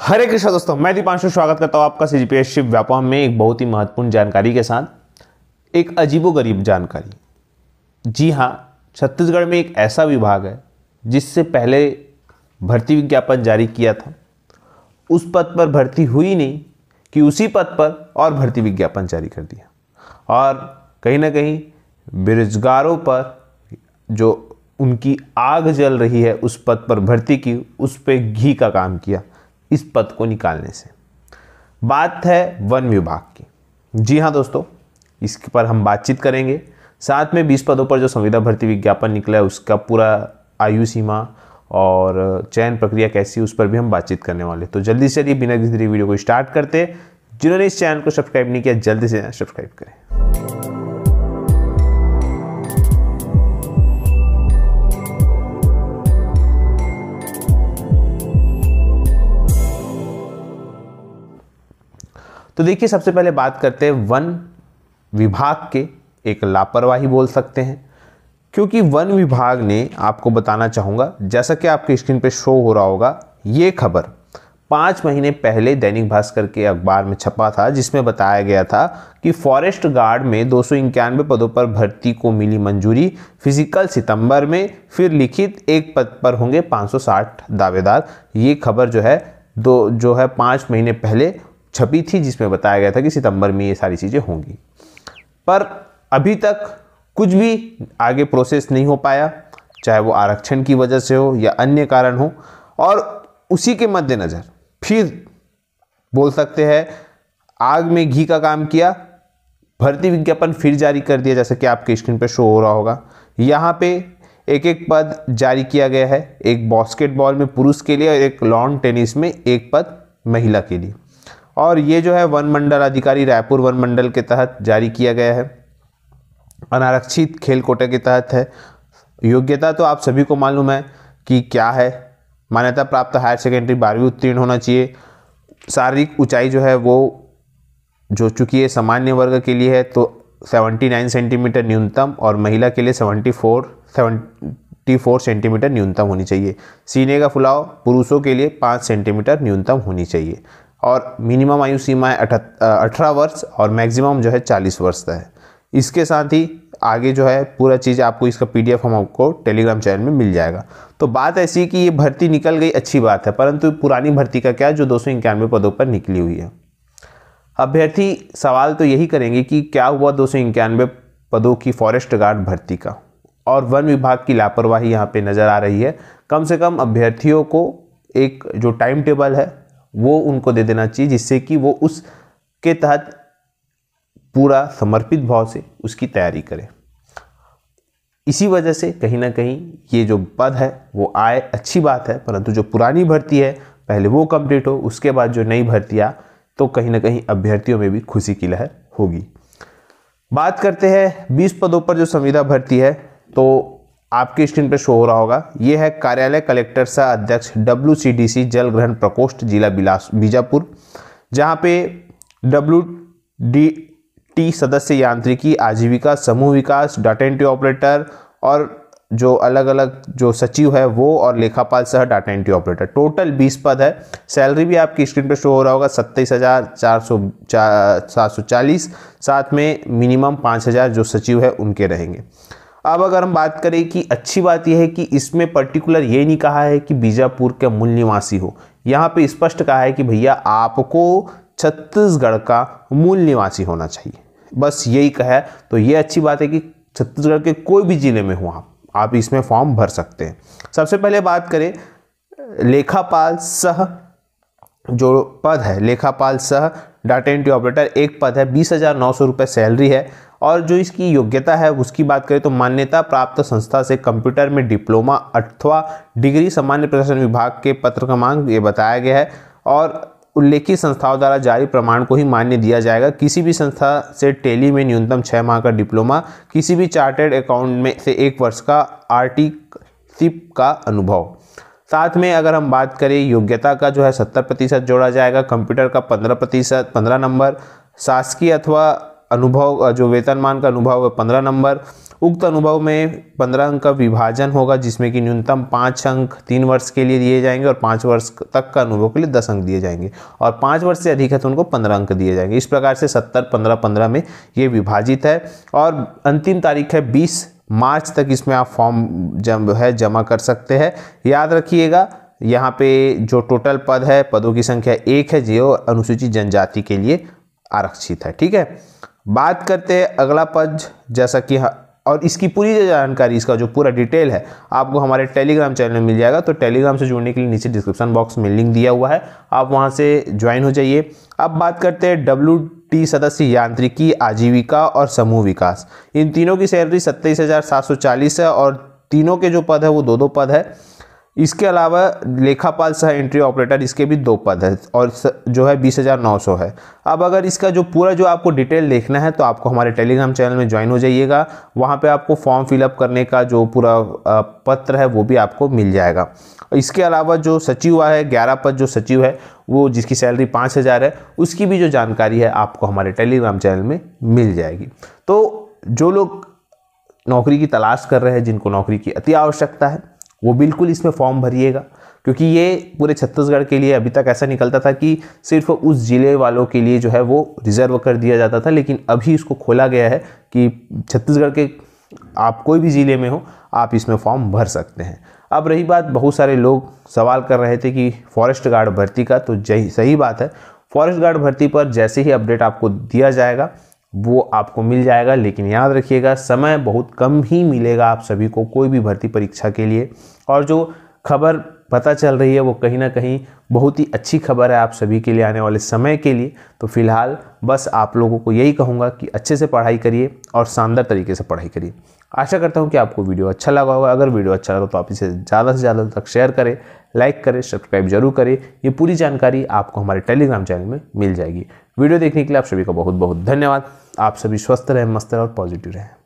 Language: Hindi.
हरे कृष्णा दोस्तों मैं दीपांशु स्वागत करता हूँ आपका सी जी शिव व्यापार में एक बहुत ही महत्वपूर्ण जानकारी के साथ एक अजीबोगरीब जानकारी जी हाँ छत्तीसगढ़ में एक ऐसा विभाग है जिससे पहले भर्ती विज्ञापन जारी किया था उस पद पर भर्ती हुई नहीं कि उसी पद पर और भर्ती विज्ञापन जारी कर दिया और कहीं ना कहीं बेरोजगारों पर जो उनकी आग जल रही है उस पद पर भर्ती की उस पर घी का काम किया इस पद को निकालने से बात है वन विभाग की जी हाँ दोस्तों इस पर हम बातचीत करेंगे साथ में बीस पदों पर जो संविदा भर्ती विज्ञापन निकला है उसका पूरा आयु सीमा और चयन प्रक्रिया कैसी उस पर भी हम बातचीत करने वाले तो जल्दी से चलिए बिना किसी वीडियो को स्टार्ट करते जिन्होंने इस चैनल को सब्सक्राइब नहीं किया जल्दी से सब्सक्राइब करें तो देखिए सबसे पहले बात करते हैं वन विभाग के एक लापरवाही बोल सकते हैं क्योंकि वन विभाग ने आपको बताना चाहूँगा जैसा कि आपके स्क्रीन पर शो हो रहा होगा ये खबर पाँच महीने पहले दैनिक भास्कर के अखबार में छपा था जिसमें बताया गया था कि फॉरेस्ट गार्ड में दो पदों पर भर्ती को मिली मंजूरी फिजिकल सितंबर में फिर लिखित एक पद पर होंगे 560 दावेदार ये खबर जो है दो जो है पाँच महीने पहले छपी थी जिसमें बताया गया था कि सितंबर में ये सारी चीज़ें होंगी पर अभी तक कुछ भी आगे प्रोसेस नहीं हो पाया चाहे वो आरक्षण की वजह से हो या अन्य कारण हो और उसी के मद्देनज़र फिर बोल सकते हैं आग में घी का काम किया भर्ती विज्ञापन फिर जारी कर दिया जैसे कि आपके स्क्रीन पर शो हो रहा होगा यहाँ पे एक एक पद जारी किया गया है एक बास्केटबॉल में पुरुष के लिए और एक लॉन टेनिस में एक पद महिला के लिए और ये जो है वन मंडल अधिकारी रायपुर वन मंडल के तहत जारी किया गया है अनारक्षित खेल कोटे के तहत है योग्यता तो आप सभी को मालूम है कि क्या है मान्यता प्राप्त हायर सेकेंडरी बारहवीं उत्तीर्ण होना चाहिए शारीरिक ऊंचाई जो है वो जो चूँकि ये सामान्य वर्ग के लिए है तो 79 सेंटीमीटर न्यूनतम और महिला के लिए 74 74 सेंटीमीटर न्यूनतम होनी चाहिए सीने का फुलाव पुरुषों के लिए 5 सेंटीमीटर न्यूनतम होनी चाहिए और मिनिमम आयु सीमा है अठारह वर्ष और मैक्सिमम जो है चालीस वर्ष का है इसके साथ ही आगे जो है पूरा चीज़ आपको इसका पीडीएफ हम आपको टेलीग्राम चैनल में मिल जाएगा तो बात ऐसी कि ये भर्ती निकल गई अच्छी बात है परंतु पुरानी भर्ती का क्या जो दो सौ इक्यानवे पदों पर निकली हुई है अभ्यर्थी सवाल तो यही करेंगे कि क्या हुआ दो सौ इक्यानवे पदों की फॉरेस्ट गार्ड भर्ती का और वन विभाग की लापरवाही यहाँ पे नज़र आ रही है कम से कम अभ्यर्थियों को एक जो टाइम टेबल है वो उनको दे देना चाहिए जिससे कि वो उस के तहत पूरा समर्पित भाव से उसकी तैयारी करें इसी वजह से कहीं ना कहीं ये जो पद है वो आए अच्छी बात है परंतु जो पुरानी भर्ती है पहले वो कंप्लीट हो उसके बाद जो नई भर्ती आ तो कहीं ना कहीं अभ्यर्थियों में भी खुशी की लहर होगी बात करते हैं 20 पदों पर जो संविदा भर्ती है तो आपकी स्क्रीन पर शो हो रहा होगा ये है कार्यालय कलेक्टर सह अध्यक्ष डब्ल्यू सी डी सी जल ग्रहण प्रकोष्ठ जिला बिलास बीजापुर जहाँ पे डब्ल्यू डी टी सदस्य यांत्रिकी आजीविका समूह विकास डाटा एंट्री ऑपरेटर और जो अलग अलग जो सचिव है वो और लेखापाल सह डाटा एंट्री ऑपरेटर टोटल बीस पद है सैलरी भी आपकी स्क्रीन पे शो हो रहा होगा सत्ताईस हज़ार चार सौ चार सात सौ चालीस साथ में मिनिमम पाँच हज़ार जो सचिव है उनके रहेंगे अब अगर हम बात करें कि अच्छी बात यह है कि इसमें पर्टिकुलर ये नहीं कहा है कि बीजापुर के मूल निवासी हो यहाँ पे स्पष्ट कहा है कि भैया आपको छत्तीसगढ़ का मूल निवासी होना चाहिए बस यही कहा है तो ये अच्छी बात है कि छत्तीसगढ़ के कोई भी ज़िले में हो आप आप इसमें फॉर्म भर सकते हैं सबसे पहले बात करें लेखापाल सह जो पद है लेखापाल सह डाटा एंट्री ऑपरेटर एक पद है बीस हज़ार नौ सौ रुपये सैलरी है और जो इसकी योग्यता है उसकी बात करें तो मान्यता प्राप्त संस्था से कंप्यूटर में डिप्लोमा अथवा डिग्री सामान्य प्रशासन विभाग के पत्र क्रमांक ये बताया गया है और उल्लेखित संस्थाओं द्वारा जारी प्रमाण को ही मान्य दिया जाएगा किसी भी संस्था से टेली में न्यूनतम छः माह का डिप्लोमा किसी भी चार्टेड अकाउंट में से एक वर्ष का आर्टिकशिप का अनुभव साथ में अगर हम बात करें योग्यता का जो है सत्तर प्रतिशत जोड़ा जाएगा कंप्यूटर का पंद्रह प्रतिशत पंद्रह नंबर शासकीय अथवा अनुभव जो वेतनमान का अनुभव है पंद्रह नंबर उक्त अनुभव में पंद्रह अंक का विभाजन होगा जिसमें कि न्यूनतम पाँच अंक तीन वर्ष के लिए दिए जाएंगे और पाँच वर्ष तक का अनुभव के लिए दस अंक दिए जाएंगे और पाँच वर्ष से अधिक है तो उनको पंद्रह अंक दिए जाएंगे इस प्रकार से सत्तर पंद्रह पंद्रह में ये विभाजित है और अंतिम तारीख है बीस मार्च तक इसमें आप फॉर्म जम है जमा कर सकते हैं याद रखिएगा यहाँ पे जो टोटल पद है पदों की संख्या एक है जो अनुसूचित जनजाति के लिए आरक्षित है ठीक है बात करते हैं अगला पद जैसा कि और इसकी पूरी जो जानकारी इसका जो पूरा डिटेल है आपको हमारे टेलीग्राम चैनल में मिल जाएगा तो टेलीग्राम से जुड़ने के लिए नीचे डिस्क्रिप्शन बॉक्स में लिंक दिया हुआ है आप वहाँ से ज्वाइन हो जाइए अब बात करते हैं डब्ल्यू टी सदस्य यांत्रिकी आजीविका और समूह विकास इन तीनों की सैलरी सत्ताईस हज़ार सात सौ चालीस है और तीनों के जो पद है वो दो दो पद है इसके अलावा लेखापाल सह एंट्री ऑपरेटर इसके भी दो पद है और जो है बीस हज़ार नौ सौ है अब अगर इसका जो पूरा जो आपको डिटेल देखना है तो आपको हमारे टेलीग्राम चैनल में ज्वाइन हो जाइएगा वहाँ पे आपको फॉर्म फिलअप करने का जो पूरा पत्र है वो भी आपको मिल जाएगा इसके अलावा जो सचिव है ग्यारह पद जो सचिव है वो जिसकी सैलरी पाँच हज़ार है उसकी भी जो जानकारी है आपको हमारे टेलीग्राम चैनल में मिल जाएगी तो जो लोग नौकरी की तलाश कर रहे हैं जिनको नौकरी की अति आवश्यकता है वो बिल्कुल इसमें फॉर्म भरिएगा क्योंकि ये पूरे छत्तीसगढ़ के लिए अभी तक ऐसा निकलता था कि सिर्फ उस ज़िले वालों के लिए जो है वो रिज़र्व कर दिया जाता था लेकिन अभी इसको खोला गया है कि छत्तीसगढ़ के आप कोई भी ज़िले में हो आप इसमें फॉर्म भर सकते हैं अब रही बात बहुत सारे लोग सवाल कर रहे थे कि फॉरेस्ट गार्ड भर्ती का तो सही बात है फॉरेस्ट गार्ड भर्ती पर जैसे ही अपडेट आपको दिया जाएगा वो आपको मिल जाएगा लेकिन याद रखिएगा समय बहुत कम ही मिलेगा आप सभी को कोई भी भर्ती परीक्षा के लिए और जो खबर पता चल रही है वो कहीं ना कहीं बहुत ही अच्छी खबर है आप सभी के लिए आने वाले समय के लिए तो फिलहाल बस आप लोगों को यही कहूँगा कि अच्छे से पढ़ाई करिए और शानदार तरीके से पढ़ाई करिए आशा करता हूँ कि आपको वीडियो अच्छा लगा होगा अगर वीडियो अच्छा लगा तो आप इसे ज़्यादा से ज़्यादा तक शेयर करें लाइक करें सब्सक्राइब जरूर करें ये पूरी जानकारी आपको हमारे टेलीग्राम चैनल में मिल जाएगी वीडियो देखने के लिए आप सभी का बहुत बहुत धन्यवाद आप सभी स्वस्थ रहें मस्त रहें और पॉजिटिव रहें